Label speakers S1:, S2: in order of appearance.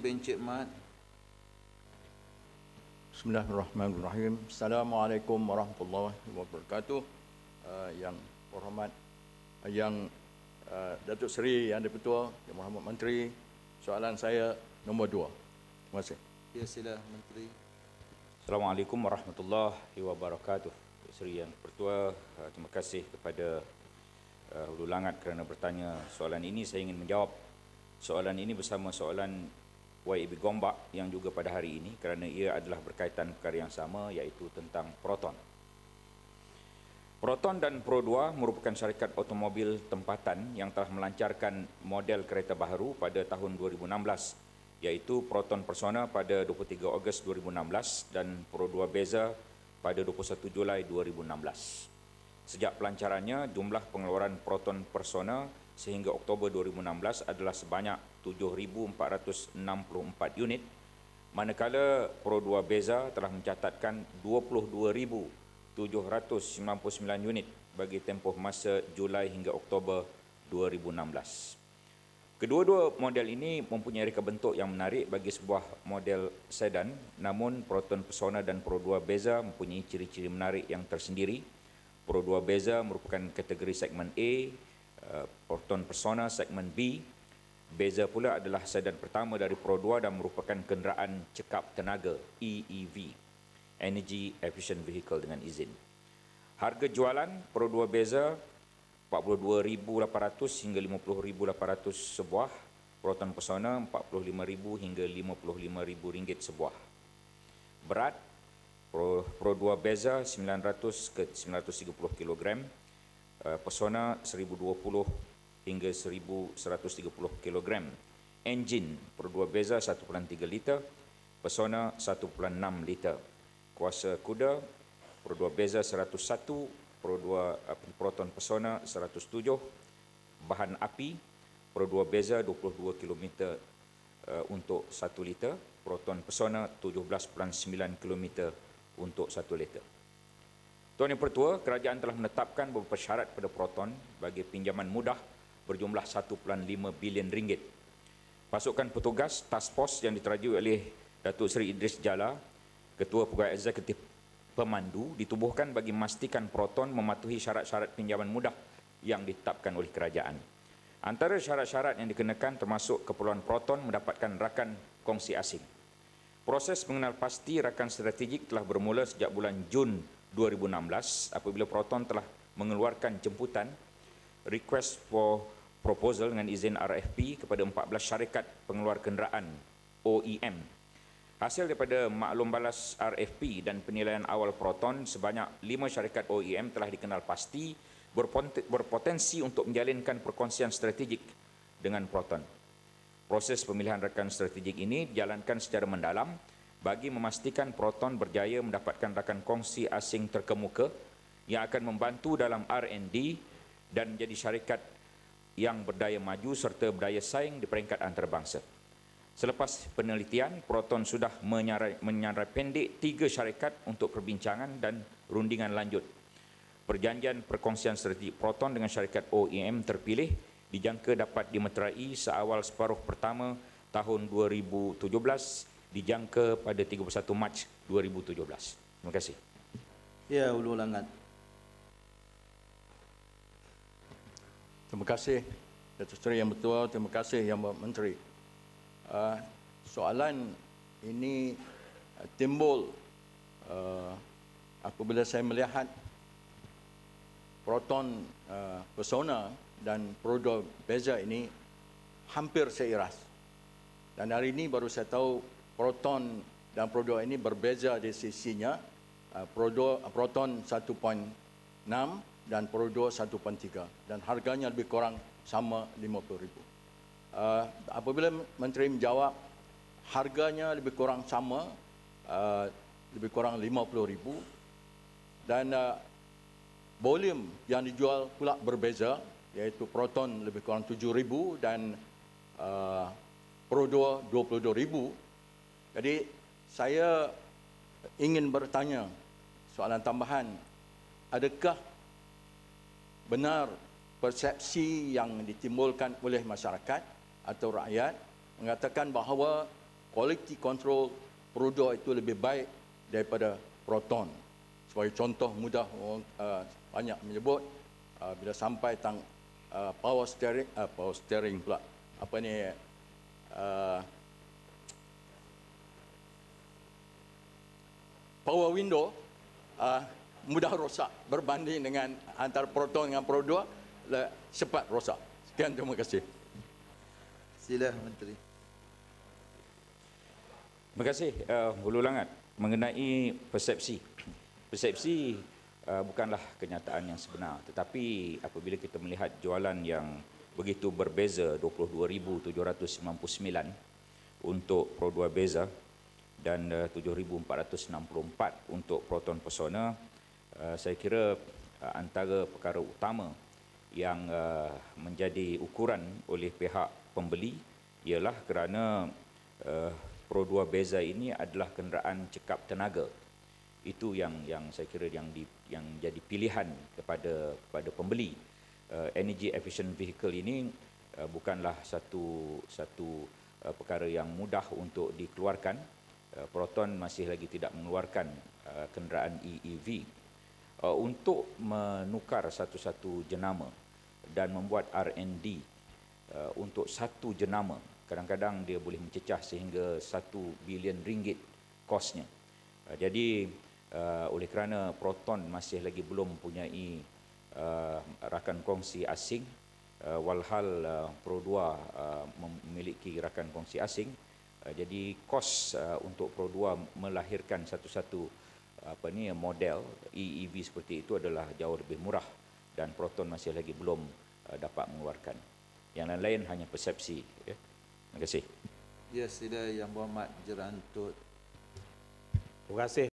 S1: bin Cik Mat. Bismillahirrahmanirrahim. Assalamualaikum warahmatullahi wabarakatuh. Uh, yang berhormat, uh, yang uh, Datuk Seri, Yang Dipertua, Yang Muhammad Menteri, soalan saya
S2: nombor dua. Terima kasih.
S1: Ya, sila Menteri.
S2: Assalamualaikum warahmatullahi wabarakatuh. Datuk Seri, Yang Dipertua, uh, terima kasih kepada uh, Hulu Langat kerana bertanya soalan ini. Saya ingin menjawab soalan ini bersama soalan YB Gombak yang juga pada hari ini kerana ia adalah berkaitan perkara yang sama iaitu tentang proton. Proton dan Pro2 merupakan syarikat automobil tempatan yang telah melancarkan model kereta baru pada tahun 2016 iaitu Proton Persona pada 23 Ogos 2016 dan Pro2 Beza pada 21 Julai 2016. Sejak pelancarannya, jumlah pengeluaran Proton Persona sehingga Oktober 2016 adalah sebanyak 7,464 unit manakala Pro 2 Beza telah mencatatkan 22,799 unit bagi tempoh masa Julai hingga Oktober 2016. Kedua-dua model ini mempunyai reka bentuk yang menarik bagi sebuah model sedan namun Proton Persona dan Pro 2 Beza mempunyai ciri-ciri menarik yang tersendiri. Pro 2 Beza merupakan kategori segmen A Porton eh, Persona segmen B. Beza pula adalah sedan pertama dari Pro 2 dan merupakan kenderaan cekap tenaga EEV, Energy Efficient Vehicle dengan izin. Harga jualan Pro 2 Beza 42,800 hingga 50,800 sebuah, Proton Persona 45,000 hingga 55,000 ringgit sebuah. Berat Pro, Pro 2 Beza 900 ke 930 kilogram, Uh, persona 1020 hingga 1130 kg. Enjin perdua beza 1.3 liter, persona 1.6 liter. Kuasa kuda perdua beza 101, perdua uh, proton persona 107. Bahan api perdua beza 22 km uh, untuk 1 liter, proton persona 17.9 km untuk 1 liter. Tuan Yang Pertua, kerajaan telah menetapkan beberapa syarat pada Proton bagi pinjaman mudah berjumlah 1.5 bilion ringgit. Pasukan petugas task force yang diterajui oleh Datuk Seri Idris Jala, Ketua Pegawai Eksekutif Pemandu, ditubuhkan bagi memastikan Proton mematuhi syarat-syarat pinjaman mudah yang ditetapkan oleh kerajaan. Antara syarat-syarat yang dikenakan termasuk keperluan Proton mendapatkan rakan kongsi asing. Proses mengenal pasti rakan strategik telah bermula sejak bulan Jun 2016 apabila Proton telah mengeluarkan jemputan request for proposal dengan izin RFP kepada 14 syarikat pengeluar kenderaan OEM. Hasil daripada maklum balas RFP dan penilaian awal Proton sebanyak 5 syarikat OEM telah dikenal pasti berpotensi untuk menjalinkan perkongsian strategik dengan Proton. Proses pemilihan rekan strategik ini dijalankan secara mendalam bagi memastikan Proton berjaya mendapatkan rakan kongsi asing terkemuka yang akan membantu dalam R&D dan menjadi syarikat yang berdaya maju serta berdaya saing di peringkat antarabangsa. Selepas penelitian, Proton sudah menyarai, menyarai pendek tiga syarikat untuk perbincangan dan rundingan lanjut. Perjanjian perkongsian strategik Proton dengan syarikat OEM terpilih dijangka dapat dimeterai seawal separuh pertama tahun 2017 dijangka pada 31 Mac 2017. Terima kasih.
S1: Ya, Ulu Langat. Terima kasih, Datuk Seri Yang Bertua. Terima kasih, Yang Bapak Menteri. Uh, soalan ini uh, timbul uh, apabila saya melihat proton uh, persona dan proton beza ini hampir seiras. Dan hari ini baru saya tahu proton dan proton ini berbeza di sisinya. Ah, proton 1.6 dan proton 1.3 dan harganya lebih kurang sama RM50,000. Ah, apabila Menteri menjawab harganya lebih kurang sama, ah, lebih kurang RM50,000 dan volume yang dijual pula berbeza iaitu proton lebih kurang 7000 dan uh, prodo 22000 jadi saya ingin bertanya soalan tambahan. Adakah benar persepsi yang ditimbulkan oleh masyarakat atau rakyat mengatakan bahawa quality control Perudu itu lebih baik daripada proton. Sebagai contoh mudah orang uh, banyak menyebut uh, bila sampai tang uh, power steering uh, power steering pula apa ni uh, power window uh, mudah rosak berbanding dengan antara proton dengan proton dua cepat
S2: rosak. Sekian terima kasih.
S1: Sila Menteri.
S2: Terima kasih uh, eh, Hulu Langat mengenai persepsi. Persepsi uh, bukanlah kenyataan yang sebenar tetapi apabila kita melihat jualan yang begitu berbeza 22,799 untuk Pro 2 Beza dan eh, uh, 7,464 untuk proton persona, Uh, saya kira uh, antara perkara utama yang uh, menjadi ukuran oleh pihak pembeli ialah kerana uh, Pro 2 Beza ini adalah kenderaan cekap tenaga. Itu yang yang saya kira yang di, yang jadi pilihan kepada kepada pembeli. Uh, energy efficient vehicle ini uh, bukanlah satu satu uh, perkara yang mudah untuk dikeluarkan Eh, Proton masih lagi tidak mengeluarkan eh, kenderaan EEV eh, untuk menukar satu-satu jenama dan membuat R&D untuk satu jenama kadang-kadang dia boleh mencecah sehingga satu bilion ringgit kosnya. Jadi oleh kerana Proton masih lagi belum mempunyai rakan kongsi asing walhal Pro2 memiliki rakan kongsi asing Uh, jadi kos uh, untuk Pro2 melahirkan satu-satu apa ni model EEV seperti itu adalah jauh lebih murah dan Proton masih lagi belum uh, dapat mengeluarkan. Yang lain-lain hanya persepsi. Ya. Terima kasih.
S1: Ya, sila yang berhormat jerantut. Terima kasih.